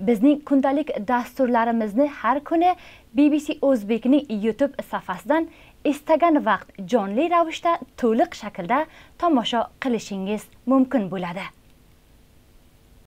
bizning kundalik dasturlarimizni har kuni bbc o'zbekning youtube sahifasidan istagan vaqt jonli ravishda to'liq shaklda tomosha qilishingiz mumkin bo'ladi